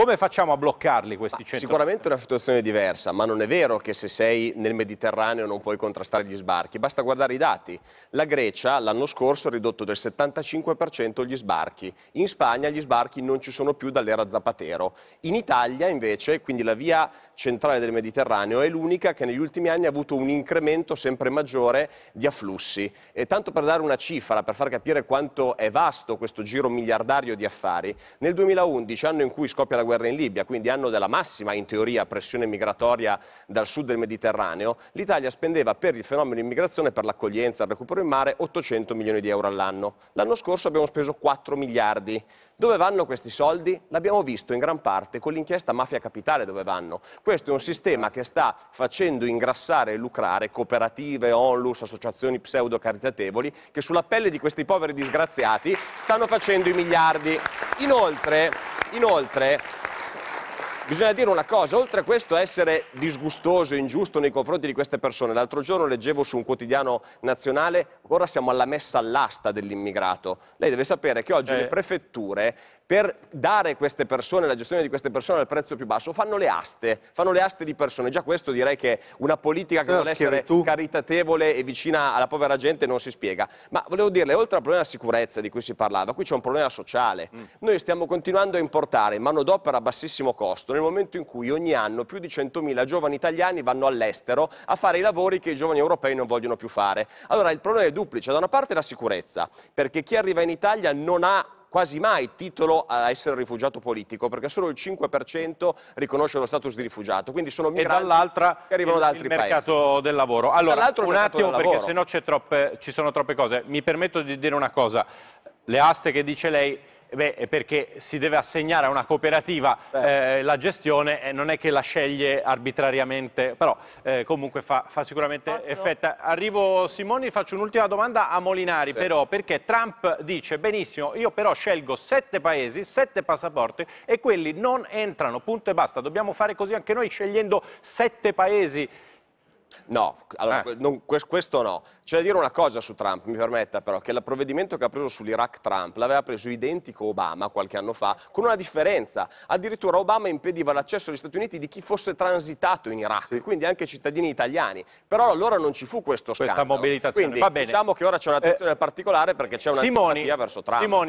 Come facciamo a bloccarli questi centri? Sicuramente è una situazione diversa, ma non è vero che se sei nel Mediterraneo non puoi contrastare gli sbarchi, basta guardare i dati. La Grecia l'anno scorso ha ridotto del 75% gli sbarchi, in Spagna gli sbarchi non ci sono più dall'era Zapatero, in Italia invece, quindi la via centrale del Mediterraneo è l'unica che negli ultimi anni ha avuto un incremento sempre maggiore di afflussi. E tanto per dare una cifra, per far capire quanto è vasto questo giro miliardario di affari, nel 2011, anno in cui scoppia la guerra, guerra in Libia, quindi anno della massima in teoria pressione migratoria dal sud del Mediterraneo, l'Italia spendeva per il fenomeno immigrazione, per l'accoglienza, il recupero in mare 800 milioni di euro all'anno. L'anno scorso abbiamo speso 4 miliardi. Dove vanno questi soldi? L'abbiamo visto in gran parte con l'inchiesta Mafia Capitale dove vanno. Questo è un sistema che sta facendo ingrassare e lucrare cooperative, onlus, associazioni pseudo-caritatevoli che sulla pelle di questi poveri disgraziati stanno facendo i miliardi. Inoltre, inoltre Bisogna dire una cosa, oltre a questo essere disgustoso e ingiusto nei confronti di queste persone, l'altro giorno leggevo su un quotidiano nazionale, ora siamo alla messa all'asta dell'immigrato. Lei deve sapere che oggi eh. le prefetture per dare queste persone, la gestione di queste persone al prezzo più basso, fanno le aste, fanno le aste di persone. Già questo direi che una politica che vuole essere tu. caritatevole e vicina alla povera gente non si spiega. Ma volevo dirle, oltre al problema della sicurezza di cui si parlava, qui c'è un problema sociale. Mm. Noi stiamo continuando a importare manodopera a bassissimo costo nel momento in cui ogni anno più di 100.000 giovani italiani vanno all'estero a fare i lavori che i giovani europei non vogliono più fare. Allora il problema è duplice, da una parte la sicurezza, perché chi arriva in Italia non ha quasi mai titolo a essere rifugiato politico, perché solo il 5% riconosce lo status di rifugiato, quindi sono migranti che arrivano il, da altri il mercato del lavoro. Allora, un attimo, perché se no ci sono troppe cose. Mi permetto di dire una cosa, le aste che dice lei Beh, perché si deve assegnare a una cooperativa eh, la gestione e non è che la sceglie arbitrariamente, però eh, comunque fa, fa sicuramente Posso? effetto. Arrivo Simoni, faccio un'ultima domanda a Molinari, sì. però perché Trump dice benissimo, io però scelgo sette paesi, sette passaporti e quelli non entrano, punto e basta. Dobbiamo fare così anche noi scegliendo sette paesi No, allora, ah. non, questo no. C'è da dire una cosa su Trump, mi permetta però, che il provvedimento che ha preso sull'Iraq Trump l'aveva preso identico Obama qualche anno fa, con una differenza. Addirittura Obama impediva l'accesso agli Stati Uniti di chi fosse transitato in Iraq, sì. quindi anche cittadini italiani. Però allora non ci fu questo scambio. Questa mobilitazione, quindi, Va bene. diciamo che ora c'è eh, un'attenzione eh, particolare perché c'è una Simoni, verso Trump. Simoni.